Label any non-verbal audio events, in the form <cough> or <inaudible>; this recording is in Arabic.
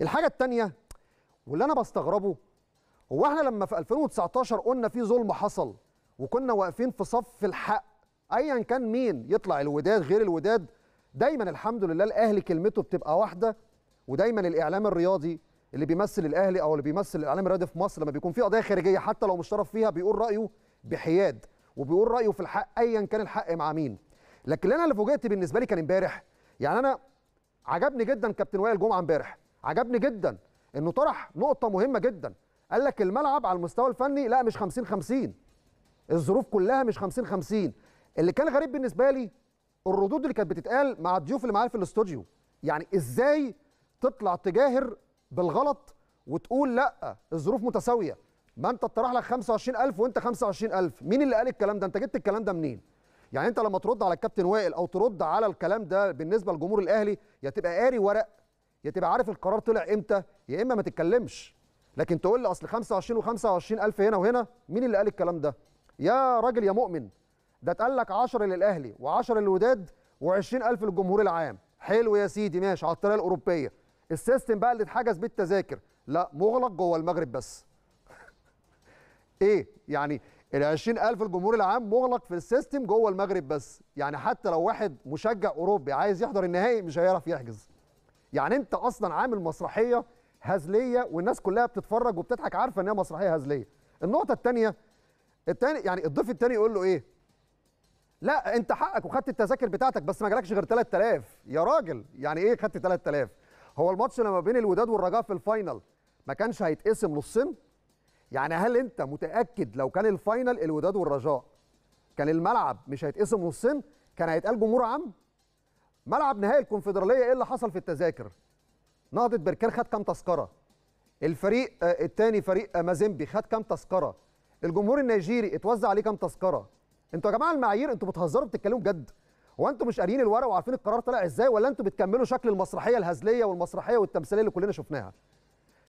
الحاجه التانية واللي انا بستغربه هو احنا لما في 2019 قلنا في ظلم حصل وكنا واقفين في صف الحق ايا كان مين يطلع الوداد غير الوداد دايما الحمد لله الاهلي كلمته بتبقى واحده ودايما الاعلام الرياضي اللي بيمثل الاهلي او اللي بيمثل الاعلام الرياضي في مصر لما بيكون في قضايا خارجيه حتى لو مش طرف فيها بيقول رايه بحياد وبيقول رايه في الحق ايا كان الحق مع مين لكن اللي انا اللي فوجئت بالنسبه لي كان امبارح يعني انا عجبني جدا كابتن وائل جمعه امبارح عجبني جدا انه طرح نقطه مهمه جدا قال لك الملعب على المستوى الفني لا مش 50 50 الظروف كلها مش 50 50 اللي كان غريب بالنسبه لي الردود اللي كانت بتتقال مع الضيوف اللي معايا في الاستوديو يعني ازاي تطلع تجاهر بالغلط وتقول لا الظروف متساويه ما انت اتطرح لك 25000 وانت 25000 مين اللي قال الكلام ده انت جبت الكلام ده منين يعني انت لما ترد على الكابتن وائل او ترد على الكلام ده بالنسبه لجمهور الاهلي يا تبقى قاري ورق يا تبقى عارف القرار طلع امتى يا اما ما تتكلمش لكن تقول لي اصل 25 و25 الف هنا وهنا مين اللي قال الكلام ده يا راجل يا مؤمن ده اتقال لك 10 للاهلي و10 للوداد و 20 الف للجمهور العام حلو يا سيدي ماشي على الطريقه الاوروبيه السيستم بقى اللي اتحجز بالتذاكر التذاكر لا مغلق جوه المغرب بس <laughs> ايه يعني ال 20000 الجمهور العام مغلق في السيستم جوه المغرب بس يعني حتى لو واحد مشجع اوروبي عايز يحضر النهائي مش هيعرف يحجز يعني انت اصلا عامل مسرحيه هزليه والناس كلها بتتفرج وبتضحك عارفه ان هي مسرحيه هزليه النقطه الثانيه الثاني يعني الضيف الثاني يقول له ايه لا انت حقك وخدت التذاكر بتاعتك بس ما جالكش غير 3000 يا راجل يعني ايه خدت 3000 هو الماتش لما بين الوداد والرجاء في الفاينل ما كانش هيتقسم نصين يعني هل انت متاكد لو كان الفاينل الوداد والرجاء كان الملعب مش هيتقسم نصين كان هيتقال جمهور عام ملعب نهائي الكونفدراليه ايه اللي حصل في التذاكر نهضه بركان خد كام تذكره الفريق آه، الثاني فريق آه، مازيمبي خد كام تذكره الجمهور النيجيري اتوزع عليه كام تذكره انتوا يا جماعه المعايير انتوا بتهزروا بتتكلموا بجد؟ هو انتوا مش قاريين الورق وعارفين القرار طلع ازاي ولا انتوا بتكملوا شكل المسرحيه الهزليه والمسرحيه والتمثيليه اللي كلنا شفناها